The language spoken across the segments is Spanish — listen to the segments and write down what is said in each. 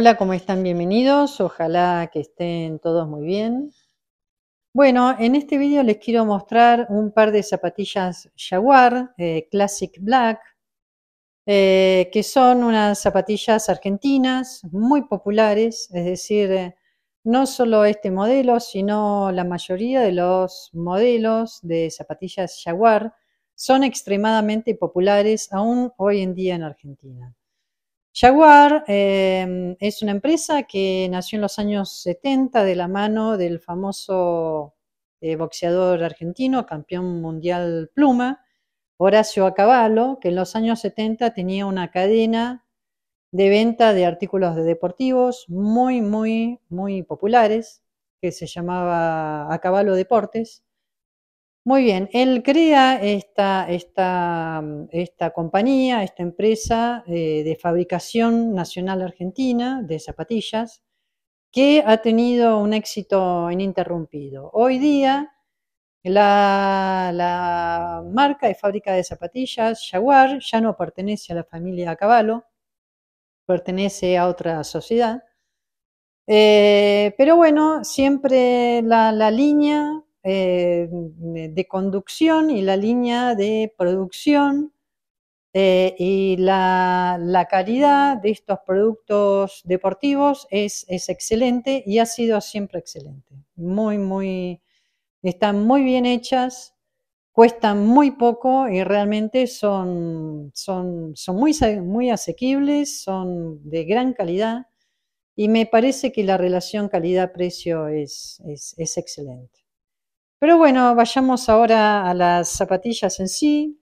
Hola, ¿cómo están? Bienvenidos. Ojalá que estén todos muy bien. Bueno, en este video les quiero mostrar un par de zapatillas Jaguar eh, Classic Black, eh, que son unas zapatillas argentinas muy populares, es decir, eh, no solo este modelo, sino la mayoría de los modelos de zapatillas Jaguar son extremadamente populares aún hoy en día en Argentina. Jaguar em, es una empresa que nació en los años 70 de la mano del famoso eh, boxeador argentino, campeón mundial pluma, Horacio Acabalo, que en los años 70 tenía una cadena de venta de artículos de deportivos muy, muy, muy populares, que se llamaba Acabalo Deportes. Muy bien, él crea esta, compañía, esta empresa eh, de fabricación nacional argentina de zapatillas, que ha tenido un éxito ininterrumpido. Hoy día, la, marca de fábrica de zapatillas Jaguar ya no pertenece a la familia Caballo, pertenece a otra sociedad. Eh, pero bueno, siempre la, la línea eh, de conducción y la línea de producción eh, y la, calidad de estos productos deportivos es, es, excelente y ha sido siempre excelente. Muy, muy, están muy bien hechas, cuestan muy poco y realmente son, son, son muy, muy asequibles, son de gran calidad y me parece que la relación calidad-precio es, es excelente. Pero bueno, vayamos ahora a las zapatillas en sí.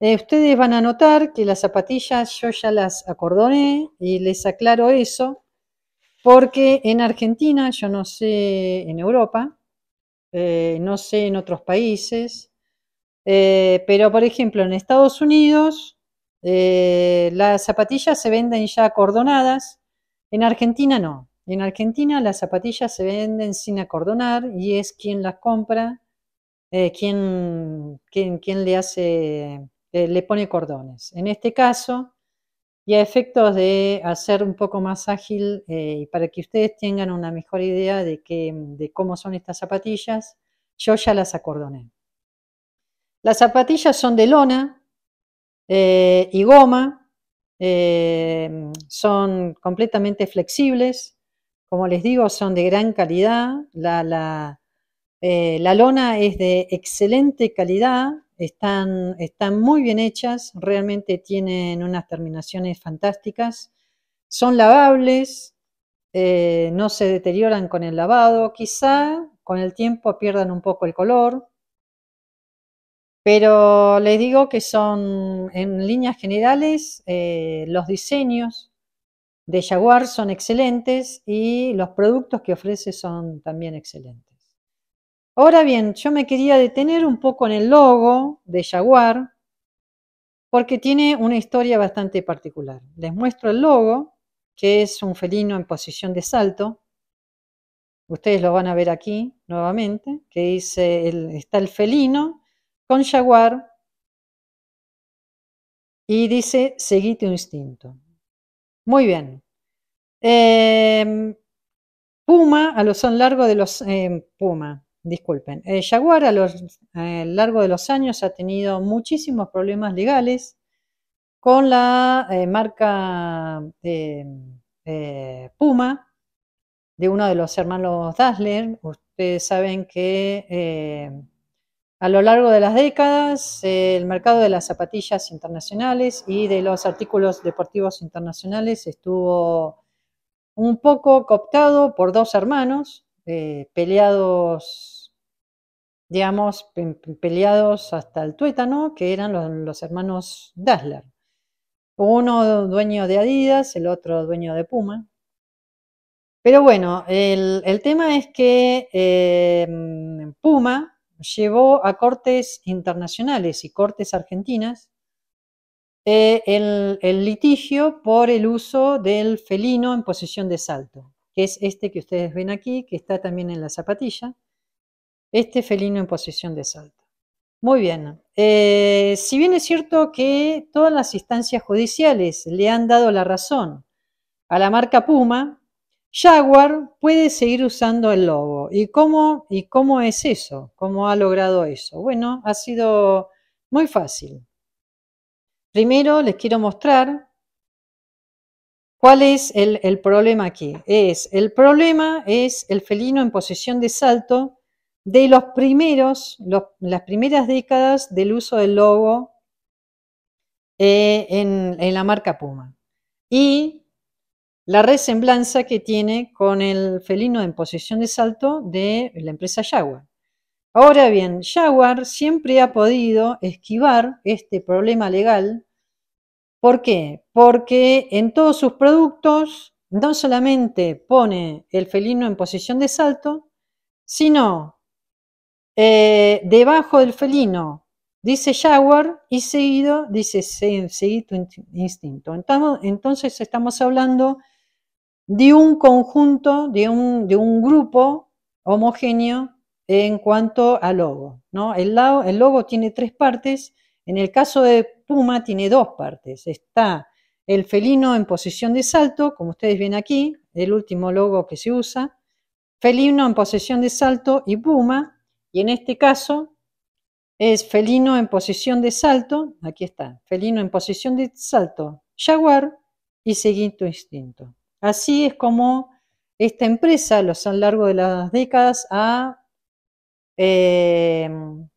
Eh, ustedes van a notar que las zapatillas yo ya las acordoné y les aclaro eso, porque en Argentina, yo no sé en Europa, eh, no sé en otros países, eh, pero por ejemplo en Estados Unidos las zapatillas se venden ya acordonadas, en Argentina no. En Argentina las zapatillas se venden sin acordonar y es quien las compra, eh, quien, le hace, eh, le pone cordones. En este caso, y a efectos de hacer un poco más ágil eh, y para que ustedes tengan una mejor idea de, cómo son estas zapatillas, yo ya las acordoné. Las zapatillas son de lona y goma, son completamente flexibles, como les digo, son de gran calidad. La, eh, lona es de excelente calidad. Están, muy bien hechas. Realmente tienen unas terminaciones fantásticas. Son lavables. Eh, no se deterioran con el lavado. Quizá con el tiempo pierdan un poco el color, pero les digo que son en líneas generales eh, los diseños de Jaguar son excelentes y los productos que ofrece son también excelentes. Ahora bien, yo me quería detener un poco en el logo de Jaguar porque tiene una historia bastante particular. Les muestro el logo, que es un felino en posición de salto. Ustedes lo van a ver aquí nuevamente, que dice, está el felino con Jaguar y dice, seguí tu instinto. Muy bien. Em, Puma a lo son largo de los em, Puma, disculpen. Eh, Jaguar a lo eh, largo de los años ha tenido muchísimos problemas legales con la eh, marca em, Puma de uno de los hermanos Dassler. Ustedes saben que a lo largo de las décadas, el mercado de las zapatillas internacionales y de los artículos deportivos internacionales estuvo un poco cooptado por dos hermanos, eh, peleados, digamos, peleados hasta el tuétano, que eran los, hermanos Dassler. Uno dueño de Adidas, el otro dueño de Puma. Pero bueno, el, tema es que eh, Puma llevó a cortes internacionales y cortes argentinas eh, el, litigio por el uso del felino en posición de salto, que es este que ustedes ven aquí, que está también en la zapatilla, este felino en posición de salto. Muy bien, eh, si bien es cierto que todas las instancias judiciales le han dado la razón a la marca Puma, Jaguar puede seguir usando el logo. ¿Y cómo, ¿Y cómo es eso? ¿Cómo ha logrado eso? Bueno, ha sido muy fácil. Primero les quiero mostrar cuál es el, problema aquí. Es, el problema es el felino en posición de salto de los primeros, las primeras décadas del uso del logo eh, en, en la marca Puma. Y la resemblanza que tiene con el felino en posición de salto de la empresa Jaguar. Ahora bien, Jaguar siempre ha podido esquivar este problema legal. ¿Por qué? Porque en todos sus productos no solamente pone el felino en posición de salto, sino eh, debajo del felino dice Jaguar y seguido dice seguido tu instinto. Entonces estamos hablando de un conjunto, de un, grupo homogéneo en cuanto al logo. ¿no? El, logo, tiene tres partes, en el caso de Puma tiene dos partes. Está el felino en posición de salto, como ustedes ven aquí, el último logo que se usa, felino en posición de salto y Puma, y en este caso es felino en posición de salto, aquí está, felino en posición de salto, jaguar y seguido instinto. Así es como esta empresa, a lo largo de las décadas, ha, em,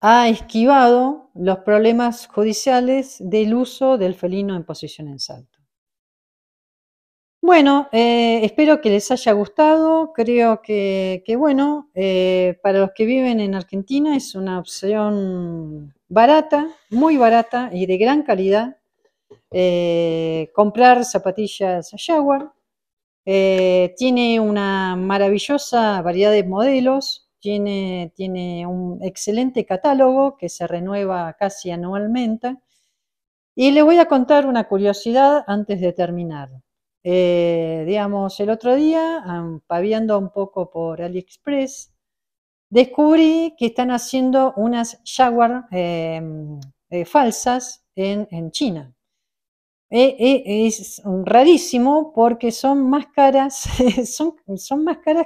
ha esquivado los problemas judiciales del uso del felino en posición en salto. Bueno, eh, espero que les haya gustado. Creo que, bueno, eh, para los que viven en Argentina es una opción barata, muy barata y de gran calidad eh, comprar zapatillas Jaguar. Eh, tiene una maravillosa variedad de modelos, tiene, un excelente catálogo que se renueva casi anualmente. Y le voy a contar una curiosidad antes de terminar. Eh, digamos, el otro día, paviando un poco por AliExpress, descubrí que están haciendo unas Jaguar em, falsas en, China. E, e, es rarísimo porque son más caras, son,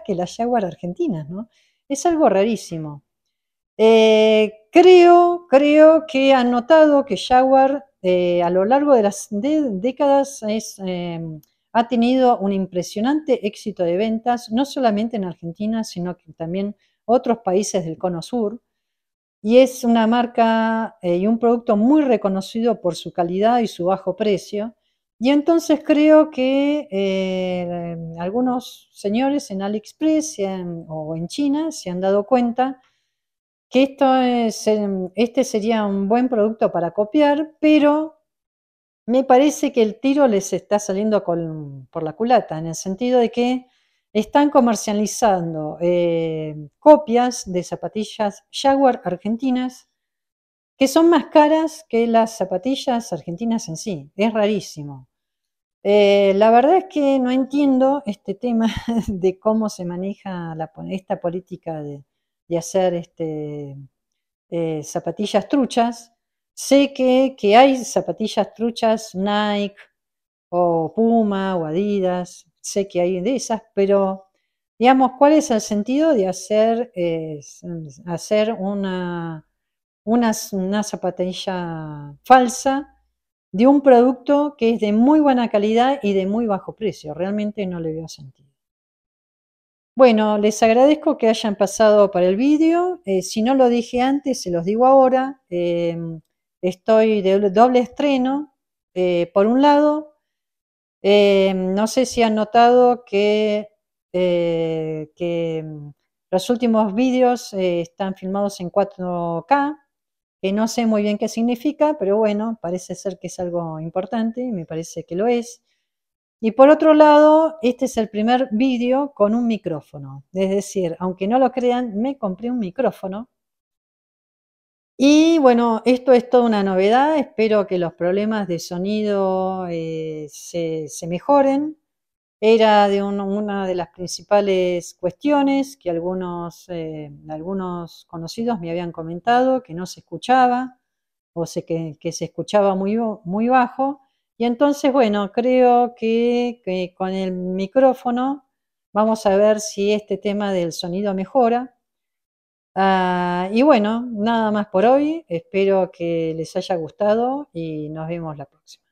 que las Jaguar argentinas, ¿no? Es algo rarísimo. Eh, creo, creo que han notado que Jaguar eh, a lo largo de las décadas em, ha tenido un impresionante éxito de ventas, no solamente en Argentina, sino que también otros países del Cono Sur y es una marca eh, y un producto muy reconocido por su calidad y su bajo precio. Y entonces creo que eh, algunos señores en AliExpress o en China se han dado cuenta que esto em, este sería un buen producto para copiar, pero me parece que el tiro les está saliendo por la culata, en el sentido de que están comercializando eh, copias de zapatillas Jaguar argentinas que son más caras que las zapatillas argentinas en sí. Es rarísimo. Eh, la verdad es que no entiendo este tema de cómo se maneja esta política de, hacer este, eh, zapatillas truchas. Sé que, que hay zapatillas truchas Nike o Puma o Adidas, sé que hay de esas, pero digamos, ¿cuál es el sentido de hacer, eh, hacer una, una, zapatilla falsa de un producto que es de muy buena calidad y de muy bajo precio? Realmente no le veo sentido. Bueno, les agradezco que hayan pasado para el vídeo. Eh, si no lo dije antes, se los digo ahora. Eh, estoy de doble estreno. por un lado, eh, no sé si han notado que, eh, mm, los últimos vídeos eh, están filmados en 4K, que no sé muy bien qué significa, pero bueno, parece ser que es algo importante y me parece que lo es. Y por otro lado, este es el primer vídeo con un micrófono. Es decir, aunque no lo crean, me compré un micrófono y bueno, esto es toda una novedad, espero que los problemas de sonido eh, se, mejoren. Era de una de las principales cuestiones que eh, algunos, conocidos me habían comentado, que no se escuchaba o que, se escuchaba muy, muy bajo. Y entonces, bueno, creo que con el micrófono vamos a ver si este tema del sonido mejora Ah, y bueno, nada más por hoy. Espero que les haya gustado y nos vemos la próxima.